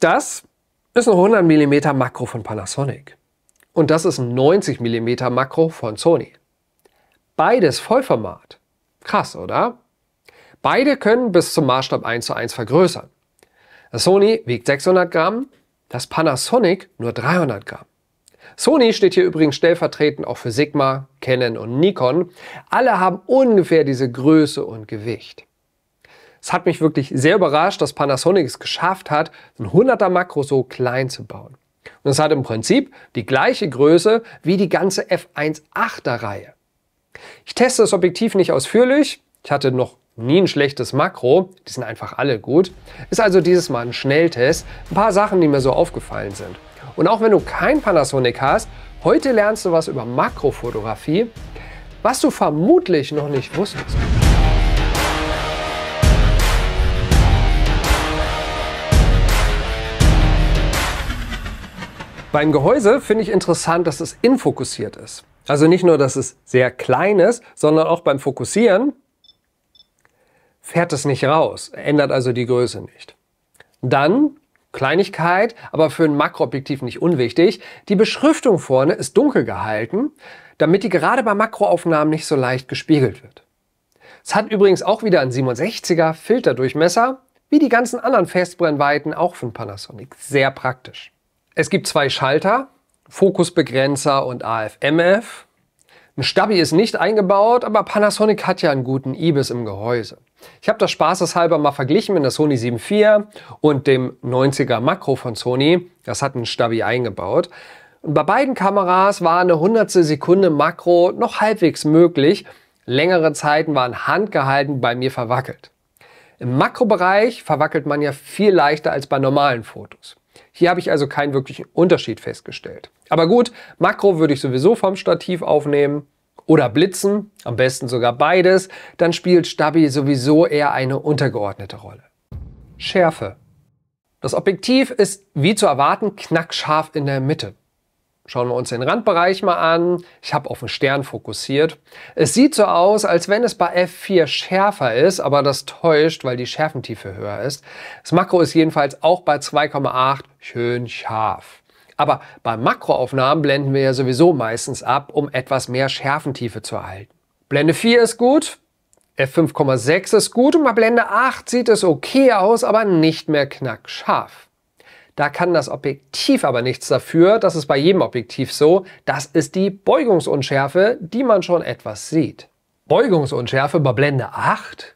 Das ist ein 100 mm Makro von Panasonic. Und das ist ein 90 mm Makro von Sony. Beides Vollformat. Krass, oder? Beide können bis zum Maßstab 1 zu 1 vergrößern. Das Sony wiegt 600 Gramm, das Panasonic nur 300 Gramm. Sony steht hier übrigens stellvertretend auch für Sigma, Canon und Nikon. Alle haben ungefähr diese Größe und Gewicht. Es hat mich wirklich sehr überrascht, dass Panasonic es geschafft hat, ein 100er Makro so klein zu bauen. Und es hat im Prinzip die gleiche Größe wie die ganze F1 8er Reihe. Ich teste das Objektiv nicht ausführlich. Ich hatte noch nie ein schlechtes Makro. Die sind einfach alle gut. Ist also dieses Mal ein Schnelltest. Ein paar Sachen, die mir so aufgefallen sind. Und auch wenn du kein Panasonic hast, heute lernst du was über Makrofotografie, was du vermutlich noch nicht wusstest. Beim Gehäuse finde ich interessant, dass es infokussiert ist. Also nicht nur, dass es sehr klein ist, sondern auch beim Fokussieren fährt es nicht raus, ändert also die Größe nicht. Dann Kleinigkeit, aber für ein Makroobjektiv nicht unwichtig. Die Beschriftung vorne ist dunkel gehalten, damit die gerade bei Makroaufnahmen nicht so leicht gespiegelt wird. Es hat übrigens auch wieder einen 67er Filterdurchmesser, wie die ganzen anderen Festbrennweiten auch von Panasonic. Sehr praktisch. Es gibt zwei Schalter, Fokusbegrenzer und AFMF. Ein Stabi ist nicht eingebaut, aber Panasonic hat ja einen guten IBIS im Gehäuse. Ich habe das spaßeshalber mal verglichen mit der Sony 7.4 und dem 90er Makro von Sony. Das hat ein Stabi eingebaut. Und bei beiden Kameras war eine hundertste Sekunde Makro noch halbwegs möglich. Längere Zeiten waren handgehalten bei mir verwackelt. Im Makrobereich verwackelt man ja viel leichter als bei normalen Fotos. Hier habe ich also keinen wirklichen Unterschied festgestellt. Aber gut, Makro würde ich sowieso vom Stativ aufnehmen oder Blitzen, am besten sogar beides, dann spielt Stabi sowieso eher eine untergeordnete Rolle. Schärfe. Das Objektiv ist wie zu erwarten knackscharf in der Mitte. Schauen wir uns den Randbereich mal an. Ich habe auf den Stern fokussiert. Es sieht so aus, als wenn es bei F4 schärfer ist, aber das täuscht, weil die Schärfentiefe höher ist. Das Makro ist jedenfalls auch bei 2,8 schön scharf. Aber bei Makroaufnahmen blenden wir ja sowieso meistens ab, um etwas mehr Schärfentiefe zu erhalten. Blende 4 ist gut, F5,6 ist gut und bei Blende 8 sieht es okay aus, aber nicht mehr knackscharf. Da kann das Objektiv aber nichts dafür, das ist bei jedem Objektiv so, das ist die Beugungsunschärfe, die man schon etwas sieht. Beugungsunschärfe bei Blende 8?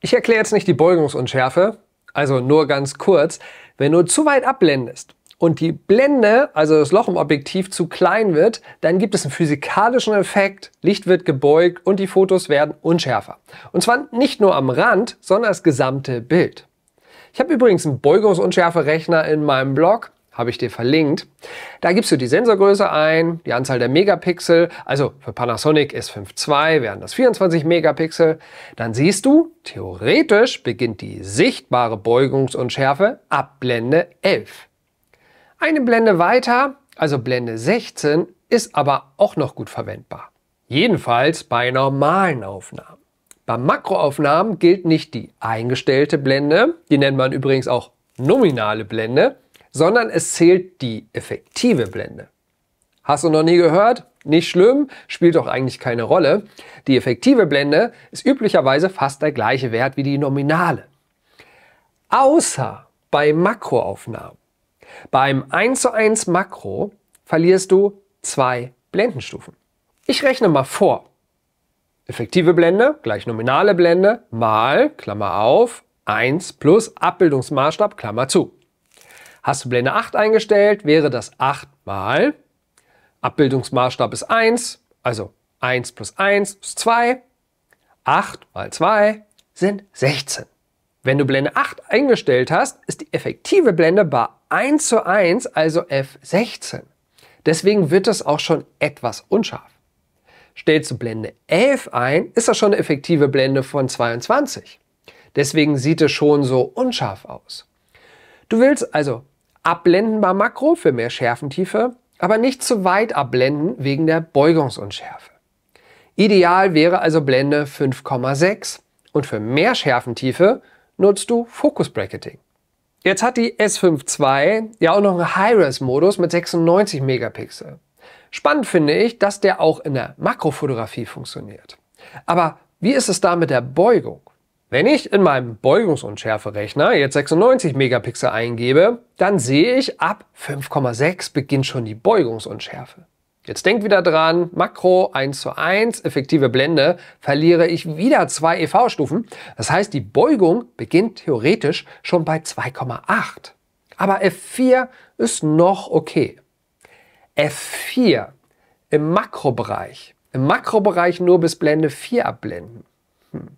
Ich erkläre jetzt nicht die Beugungsunschärfe, also nur ganz kurz. Wenn du zu weit abblendest und die Blende, also das Loch im Objektiv, zu klein wird, dann gibt es einen physikalischen Effekt, Licht wird gebeugt und die Fotos werden unschärfer. Und zwar nicht nur am Rand, sondern das gesamte Bild. Ich habe übrigens einen Beugungsunschärfe-Rechner in meinem Blog, habe ich dir verlinkt. Da gibst du die Sensorgröße ein, die Anzahl der Megapixel, also für Panasonic S5 II wären das 24 Megapixel. Dann siehst du, theoretisch beginnt die sichtbare Beugungsunschärfe ab Blende 11. Eine Blende weiter, also Blende 16, ist aber auch noch gut verwendbar. Jedenfalls bei normalen Aufnahmen. Bei Makroaufnahmen gilt nicht die eingestellte Blende, die nennt man übrigens auch nominale Blende, sondern es zählt die effektive Blende. Hast du noch nie gehört? Nicht schlimm, spielt doch eigentlich keine Rolle. Die effektive Blende ist üblicherweise fast der gleiche Wert wie die nominale. Außer bei Makroaufnahmen. Beim 1 zu 1 Makro verlierst du zwei Blendenstufen. Ich rechne mal vor effektive Blende gleich nominale Blende mal, Klammer auf, 1 plus Abbildungsmaßstab, Klammer zu. Hast du Blende 8 eingestellt, wäre das 8 mal, Abbildungsmaßstab ist 1, also 1 plus 1 ist 2, 8 mal 2 sind 16. Wenn du Blende 8 eingestellt hast, ist die effektive Blende bei 1 zu 1, also F16. Deswegen wird es auch schon etwas unscharf. Stellst du Blende 11 ein, ist das schon eine effektive Blende von 22. Deswegen sieht es schon so unscharf aus. Du willst also abblenden beim Makro für mehr Schärfentiefe, aber nicht zu weit abblenden wegen der Beugungsunschärfe. Ideal wäre also Blende 5,6 und für mehr Schärfentiefe nutzt du Focus Bracketing. Jetzt hat die S5 II ja auch noch einen High-Res-Modus mit 96 Megapixel. Spannend finde ich, dass der auch in der Makrofotografie funktioniert. Aber wie ist es da mit der Beugung? Wenn ich in meinem Beugungsunschärferechner jetzt 96 Megapixel eingebe, dann sehe ich, ab 5,6 beginnt schon die Beugungsunschärfe. Jetzt denkt wieder dran, Makro 1 zu 1, effektive Blende, verliere ich wieder zwei EV-Stufen. Das heißt, die Beugung beginnt theoretisch schon bei 2,8. Aber F4 ist noch okay. F4 im Makrobereich. Im Makrobereich nur bis Blende 4 abblenden. Hm.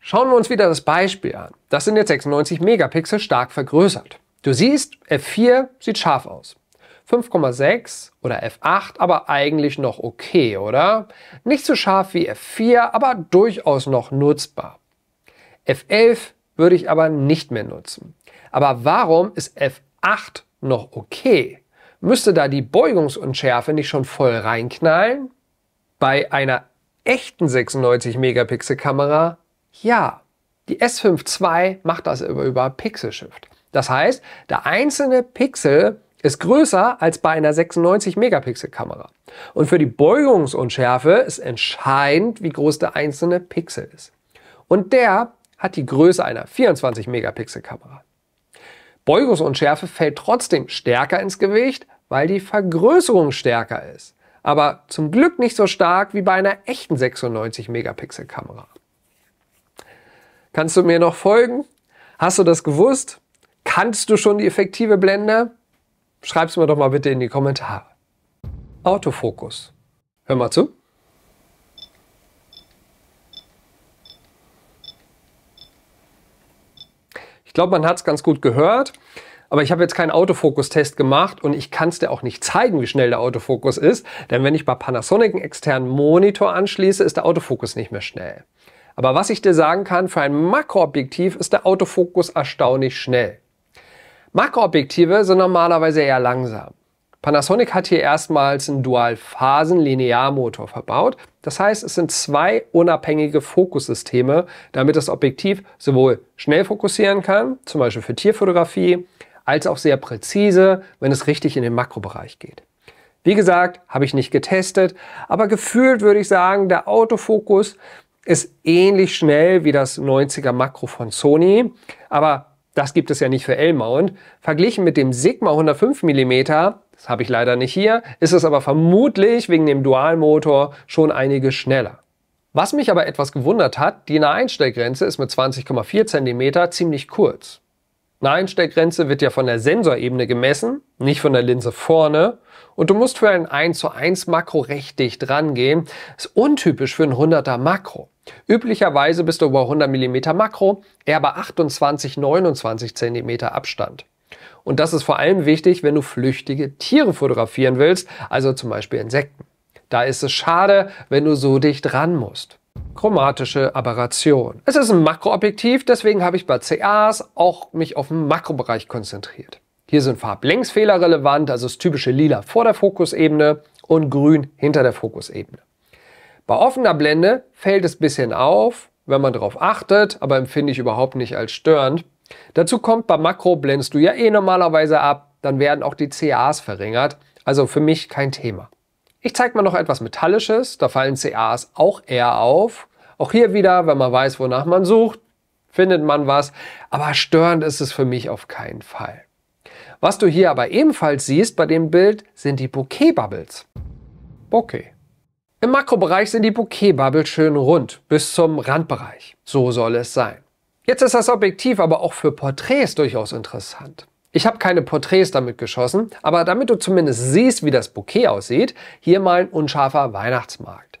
Schauen wir uns wieder das Beispiel an. Das sind jetzt 96 Megapixel stark vergrößert. Du siehst, F4 sieht scharf aus. 5,6 oder F8, aber eigentlich noch okay, oder? Nicht so scharf wie F4, aber durchaus noch nutzbar. F11 würde ich aber nicht mehr nutzen. Aber warum ist F8 noch okay? Müsste da die Beugungsunschärfe nicht schon voll reinknallen? Bei einer echten 96 Megapixel Kamera? Ja. Die S5 II macht das über, über Pixel Shift. Das heißt, der einzelne Pixel ist größer als bei einer 96 Megapixel Kamera. Und für die Beugungsunschärfe ist entscheidend, wie groß der einzelne Pixel ist. Und der hat die Größe einer 24 Megapixel Kamera. Beugungsunschärfe fällt trotzdem stärker ins Gewicht, weil die Vergrößerung stärker ist. Aber zum Glück nicht so stark wie bei einer echten 96-Megapixel-Kamera. Kannst du mir noch folgen? Hast du das gewusst? Kannst du schon die effektive Blende? Schreib's mir doch mal bitte in die Kommentare. Autofokus. Hör mal zu. Ich glaube, man hat es ganz gut gehört. Aber ich habe jetzt keinen Autofokustest gemacht und ich kann es dir auch nicht zeigen, wie schnell der Autofokus ist. Denn wenn ich bei Panasonic einen externen Monitor anschließe, ist der Autofokus nicht mehr schnell. Aber was ich dir sagen kann, für ein Makroobjektiv ist der Autofokus erstaunlich schnell. Makroobjektive sind normalerweise eher langsam. Panasonic hat hier erstmals einen Dual-Phasen-Linearmotor verbaut. Das heißt, es sind zwei unabhängige Fokussysteme, damit das Objektiv sowohl schnell fokussieren kann, zum Beispiel für Tierfotografie, als auch sehr präzise, wenn es richtig in den Makrobereich geht. Wie gesagt, habe ich nicht getestet, aber gefühlt würde ich sagen, der Autofokus ist ähnlich schnell wie das 90er Makro von Sony, aber das gibt es ja nicht für L-Mount. Verglichen mit dem Sigma 105 mm das habe ich leider nicht hier, ist es aber vermutlich wegen dem Dualmotor schon einige schneller. Was mich aber etwas gewundert hat, die Naheinstellgrenze ist mit 20,4 cm ziemlich kurz. Naheinstellgrenze wird ja von der Sensorebene gemessen, nicht von der Linse vorne. Und du musst für ein 1 zu 1 Makro recht dicht rangehen. Ist untypisch für ein 100er Makro. Üblicherweise bist du über 100 mm Makro, eher bei 28, 29 cm Abstand. Und das ist vor allem wichtig, wenn du flüchtige Tiere fotografieren willst, also zum Beispiel Insekten. Da ist es schade, wenn du so dicht ran musst. Chromatische Aberration. Es ist ein Makroobjektiv, deswegen habe ich bei CAs auch mich auf den Makrobereich konzentriert. Hier sind Farblängsfehler relevant, also das typische Lila vor der Fokusebene und Grün hinter der Fokusebene. Bei offener Blende fällt es ein bisschen auf, wenn man darauf achtet, aber empfinde ich überhaupt nicht als störend. Dazu kommt, beim Makro blendest du ja eh normalerweise ab, dann werden auch die CAs verringert, also für mich kein Thema. Ich zeige mal noch etwas Metallisches, da fallen CAs auch eher auf. Auch hier wieder, wenn man weiß, wonach man sucht, findet man was, aber störend ist es für mich auf keinen Fall. Was du hier aber ebenfalls siehst bei dem Bild, sind die Bokeh-Bubbles. Bokeh. Im Makrobereich sind die Bokeh-Bubbles schön rund, bis zum Randbereich. So soll es sein. Jetzt ist das Objektiv aber auch für Porträts durchaus interessant. Ich habe keine Porträts damit geschossen, aber damit du zumindest siehst, wie das Bouquet aussieht, hier mal ein unscharfer Weihnachtsmarkt.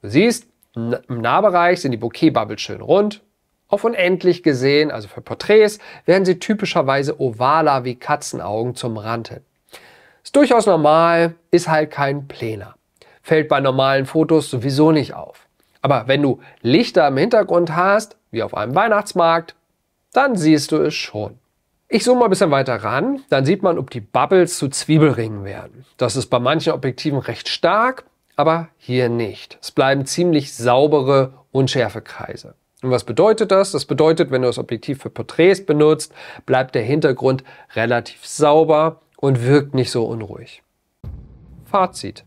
Du siehst, im Nahbereich sind die Bouquet-Bubbles schön rund. Auf unendlich gesehen, also für Porträts, werden sie typischerweise ovaler wie Katzenaugen zum Rand hin. Ist durchaus normal, ist halt kein Pläner. Fällt bei normalen Fotos sowieso nicht auf. Aber wenn du Lichter im Hintergrund hast, wie auf einem Weihnachtsmarkt, dann siehst du es schon. Ich zoome mal ein bisschen weiter ran, dann sieht man, ob die Bubbles zu Zwiebelringen werden. Das ist bei manchen Objektiven recht stark, aber hier nicht. Es bleiben ziemlich saubere Unschärfekreise. Und was bedeutet das? Das bedeutet, wenn du das Objektiv für Porträts benutzt, bleibt der Hintergrund relativ sauber und wirkt nicht so unruhig. Fazit.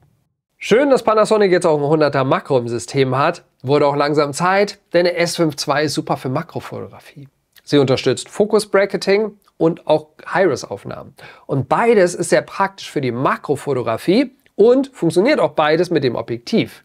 Schön, dass Panasonic jetzt auch ein 100er Makro im System hat. Wurde auch langsam Zeit, denn der S5 II ist super für Makrofotografie. Sie unterstützt Focus Bracketing und auch High-Res-Aufnahmen. Und beides ist sehr praktisch für die Makrofotografie und funktioniert auch beides mit dem Objektiv.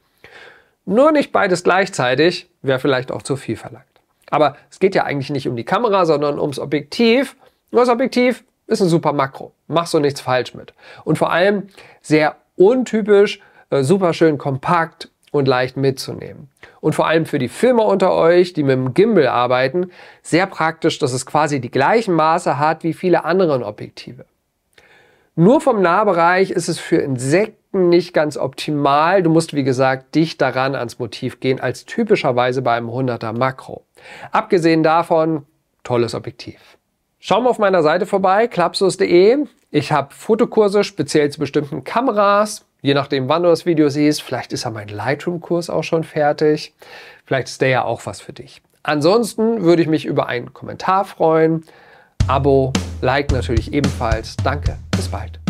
Nur nicht beides gleichzeitig, wäre vielleicht auch zu viel verlangt. Aber es geht ja eigentlich nicht um die Kamera, sondern ums Objektiv. Nur das Objektiv ist ein super Makro. Machst du nichts falsch mit. Und vor allem sehr untypisch äh, super schön kompakt und leicht mitzunehmen. Und vor allem für die Filmer unter euch, die mit dem Gimbal arbeiten, sehr praktisch, dass es quasi die gleichen Maße hat wie viele anderen Objektive. Nur vom Nahbereich ist es für Insekten nicht ganz optimal. Du musst, wie gesagt, dicht daran ans Motiv gehen, als typischerweise bei einem 100er Makro. Abgesehen davon, tolles Objektiv. Schau mal auf meiner Seite vorbei, klapsus.de. Ich habe Fotokurse speziell zu bestimmten Kameras, Je nachdem, wann du das Video siehst, vielleicht ist ja mein Lightroom-Kurs auch schon fertig. Vielleicht ist der ja auch was für dich. Ansonsten würde ich mich über einen Kommentar freuen. Abo, Like natürlich ebenfalls. Danke, bis bald.